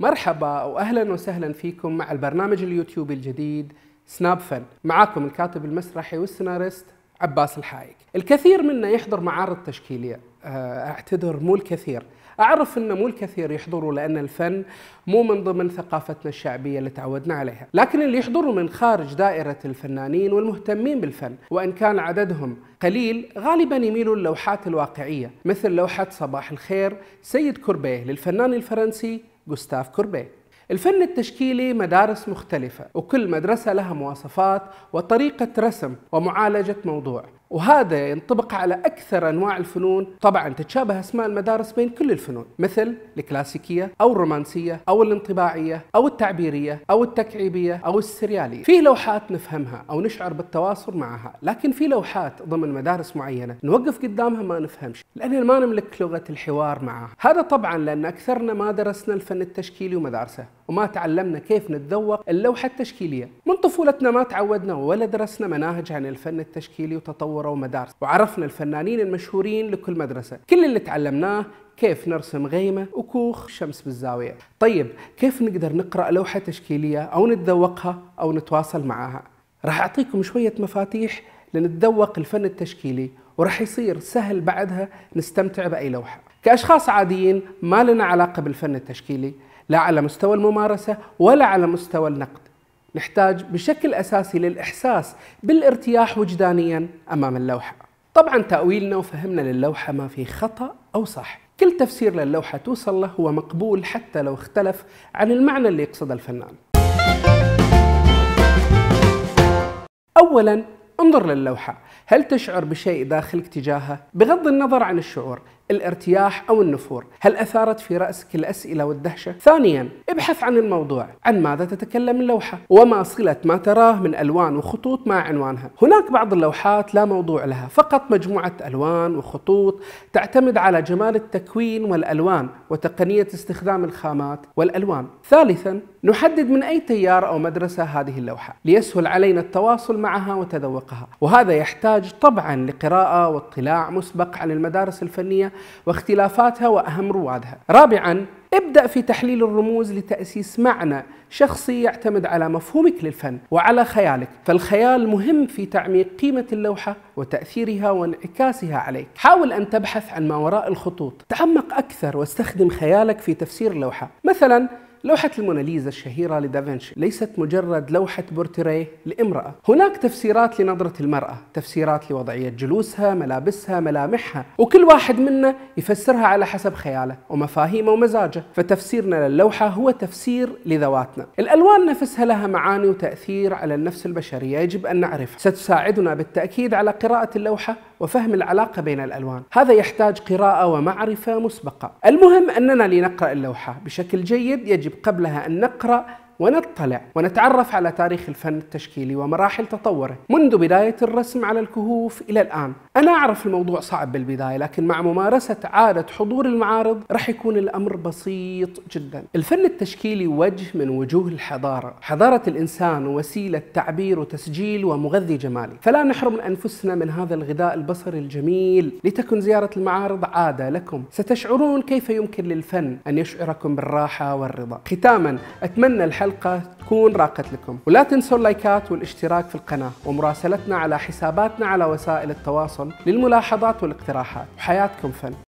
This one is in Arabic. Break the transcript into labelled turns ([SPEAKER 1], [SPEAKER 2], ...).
[SPEAKER 1] مرحبا واهلا وسهلا فيكم مع البرنامج اليوتيوبي الجديد سناب فن معاكم الكاتب المسرحي والسيناريست عباس الحايك الكثير منا يحضر معارض تشكيلية آه، اعتذر مو الكثير أعرف أن مو الكثير يحضروا لأن الفن مو من ضمن ثقافتنا الشعبية اللي تعودنا عليها لكن اللي يحضروا من خارج دائرة الفنانين والمهتمين بالفن وإن كان عددهم قليل غالبا يميلوا للوحات الواقعية مثل لوحة صباح الخير سيد كوربيه للفنان الفرنسي جوستاف كوربي الفن التشكيلي مدارس مختلفة وكل مدرسة لها مواصفات وطريقة رسم ومعالجة موضوع وهذا ينطبق على أكثر أنواع الفنون طبعا تتشابه أسماء المدارس بين كل الفنون مثل الكلاسيكية أو الرومانسية أو الانطباعية أو التعبيرية أو التكعيبية أو السريالية في لوحات نفهمها أو نشعر بالتواصل معها لكن في لوحات ضمن مدارس معينة نوقف قدامها ما نفهمش لأننا ما نملك لغة الحوار معها هذا طبعا لأن أكثرنا ما درسنا الفن التشكيلي ومدارسه وما تعلمنا كيف نتذوق اللوحة التشكيلية من طفولتنا ما تعودنا ولا درسنا مناهج عن الفن التشكيلي وتطوره ومدارس وعرفنا الفنانين المشهورين لكل مدرسة كل اللي تعلمناه كيف نرسم غيمة وكوخ شمس بالزاوية طيب كيف نقدر نقرأ لوحة تشكيلية أو نتذوقها أو نتواصل معها راح أعطيكم شوية مفاتيح لنتذوق الفن التشكيلي وراح يصير سهل بعدها نستمتع بأي لوحة كأشخاص عاديين ما لنا علاقة بالفن التشكيلي لا على مستوى الممارسه ولا على مستوى النقد. نحتاج بشكل اساسي للاحساس بالارتياح وجدانيا امام اللوحه. طبعا تاويلنا وفهمنا للوحه ما في خطا او صح. كل تفسير للوحه توصل له هو مقبول حتى لو اختلف عن المعنى اللي يقصده الفنان. اولا انظر للوحه، هل تشعر بشيء داخلك تجاهها؟ بغض النظر عن الشعور، الارتياح أو النفور هل أثارت في رأسك الأسئلة والدهشة؟ ثانيا ابحث عن الموضوع عن ماذا تتكلم اللوحة وما صلة ما تراه من ألوان وخطوط مع عنوانها هناك بعض اللوحات لا موضوع لها فقط مجموعة ألوان وخطوط تعتمد على جمال التكوين والألوان وتقنية استخدام الخامات والألوان ثالثا نحدد من أي تيار أو مدرسة هذه اللوحة ليسهل علينا التواصل معها وتذوقها وهذا يحتاج طبعا لقراءة واطلاع مسبق عن المدارس الفنية واختلافاتها واهم روادها. رابعا ابدأ في تحليل الرموز لتأسيس معنى شخصي يعتمد على مفهومك للفن وعلى خيالك، فالخيال مهم في تعميق قيمة اللوحة وتأثيرها وانعكاسها عليك. حاول أن تبحث عن ما وراء الخطوط، تعمق أكثر واستخدم خيالك في تفسير اللوحة، مثلا لوحة الموناليزا الشهيرة لدافنشي ليست مجرد لوحة بورتريه لامرأة هناك تفسيرات لنظرة المرأة تفسيرات لوضعية جلوسها ملابسها ملامحها وكل واحد منا يفسرها على حسب خياله ومفاهيمه ومزاجه فتفسيرنا للوحة هو تفسير لذواتنا الألوان نفسها لها معاني وتأثير على النفس البشرية يجب أن نعرفها ستساعدنا بالتأكيد على قراءة اللوحة وفهم العلاقة بين الألوان هذا يحتاج قراءة ومعرفة مسبقة المهم أننا لنقرأ اللوحة بشكل جيد يجب قبلها أن نقرأ ونطلع ونتعرف على تاريخ الفن التشكيلي ومراحل تطوره منذ بداية الرسم على الكهوف إلى الآن أنا أعرف الموضوع صعب بالبداية لكن مع ممارسة عادة حضور المعارض راح يكون الأمر بسيط جدا الفن التشكيلي وجه من وجوه الحضارة حضارة الإنسان وسيلة تعبير وتسجيل ومغذي جمالي فلا نحرم أنفسنا من هذا الغذاء البصري الجميل لتكن زيارة المعارض عادة لكم ستشعرون كيف يمكن للفن أن يشعركم بالراحة والرضا ختاما أتمنى الحلقة الحلقة تكون راقت لكم ولا تنسوا اللايكات والاشتراك في القناة ومراسلتنا على حساباتنا على وسائل التواصل للملاحظات والاقتراحات وحياتكم فن